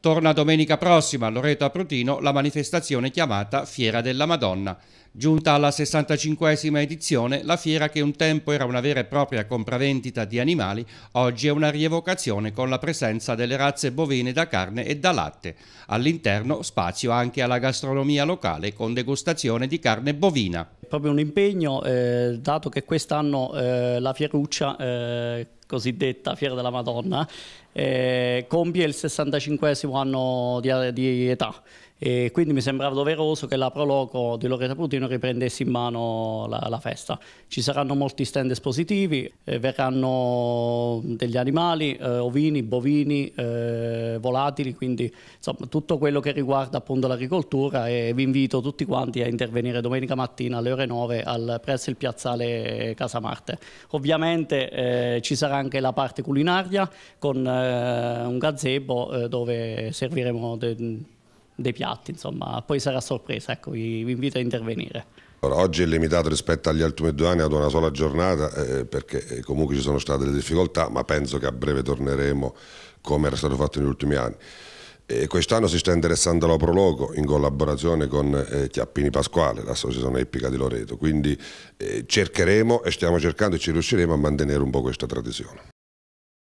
Torna domenica prossima a Loreto a Prutino la manifestazione chiamata Fiera della Madonna. Giunta alla 65esima edizione, la fiera che un tempo era una vera e propria compravendita di animali, oggi è una rievocazione con la presenza delle razze bovine da carne e da latte. All'interno spazio anche alla gastronomia locale con degustazione di carne bovina. È proprio un impegno, eh, dato che quest'anno eh, la fieruccia... Eh, cosiddetta Fiera della Madonna, eh, compie il 65 anno di, di età e quindi mi sembrava doveroso che la Proloco di Loreto Prutino riprendesse in mano la, la festa. Ci saranno molti stand espositivi, eh, verranno degli animali, eh, ovini, bovini, eh, volatili, quindi insomma, tutto quello che riguarda appunto l'agricoltura e vi invito tutti quanti a intervenire domenica mattina alle ore 9 al, presso il piazzale Casa Marte. Ovviamente eh, ci sarà anche la parte culinaria con eh, un gazebo eh, dove serviremo dei piatti, insomma, poi sarà sorpresa, ecco, vi, vi invito a intervenire. Allora, oggi è limitato rispetto agli ultimi due anni ad una sola giornata eh, perché eh, comunque ci sono state delle difficoltà, ma penso che a breve torneremo come era stato fatto negli ultimi anni. E quest'anno si sta interessando la Prologo in collaborazione con eh, Chiappini Pasquale, l'associazione ippica di Loreto, quindi eh, cercheremo e stiamo cercando e ci riusciremo a mantenere un po' questa tradizione.